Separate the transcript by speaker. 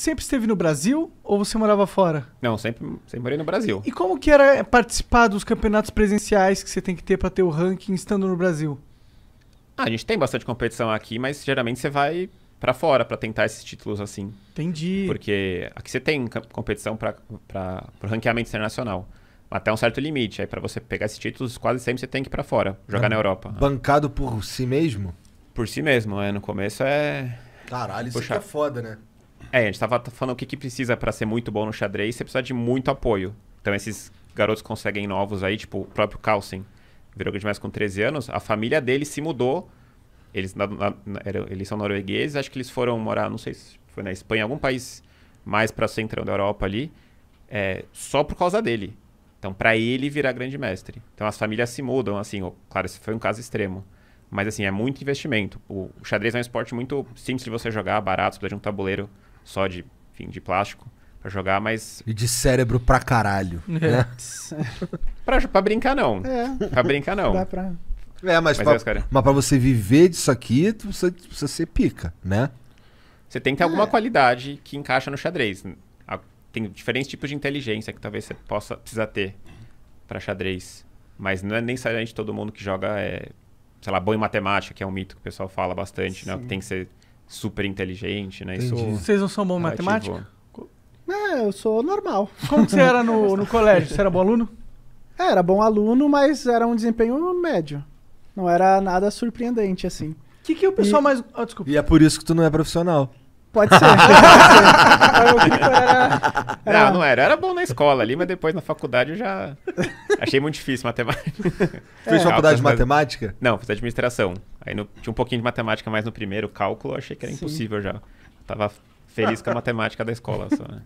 Speaker 1: sempre esteve no Brasil ou você morava fora? Não, sempre, sempre morei no Brasil. E como que era participar dos campeonatos presenciais que você tem que ter para ter o ranking estando no Brasil? Ah, a gente tem bastante competição aqui, mas geralmente você vai para fora para tentar esses títulos assim. Entendi. Porque aqui você tem competição para ranqueamento internacional até um certo limite. Aí para você pegar esses títulos, quase sempre você tem que ir para fora, jogar é na Europa. Bancado por si mesmo? Por si mesmo, é. No começo é. Caralho, isso aqui é foda, né? É, a gente tava falando o que, que precisa para ser muito bom no xadrez, você precisa de muito apoio. Então esses garotos conseguem novos aí, tipo o próprio Carlsen, virou grande mais com 13 anos, a família dele se mudou. Eles, na, na, eles são noruegueses, acho que eles foram morar, não sei se foi na Espanha, algum país mais para centrão da Europa ali, é, só por causa dele. Então, para ele virar grande mestre. Então, as famílias se mudam, assim, claro, esse foi um caso extremo. Mas, assim, é muito investimento. O, o xadrez é um esporte muito simples de você jogar, barato, você precisa de um tabuleiro só de, enfim, de plástico para jogar, mas. E de cérebro pra caralho. É. Né? pra, pra, brincar, não. É. Pra brincar, não. Dá pra. É, mas, mas, pra, é, mas pra você viver disso aqui, tu precisa, precisa ser pica, né? Você tem que ter é. alguma qualidade que encaixa no xadrez. Tem diferentes tipos de inteligência que talvez você possa precisar ter para xadrez. Mas não é nem necessariamente todo mundo que joga é, sei lá, bom em matemática, que é um mito que o pessoal fala bastante, né? Sim. né? Tem que ser super inteligente, né? Isso Vocês não são bom em matemática? É, eu sou normal. Como que você era no, no colégio? Você era bom aluno? É, era bom aluno, mas era um desempenho médio. Não era nada surpreendente, assim. O que, que o pessoal e... mais. Ah, desculpa. E é por isso que tu não é profissional. Pode ser. Pode ser. era, era... Não, não era. Era bom na escola ali, mas depois na faculdade eu já achei muito difícil matemática. É. faculdade de matemática? Não, fiz administração. Aí no... tinha um pouquinho de matemática mais no primeiro cálculo, eu achei que era Sim. impossível já. Eu tava feliz com a matemática da escola só, né?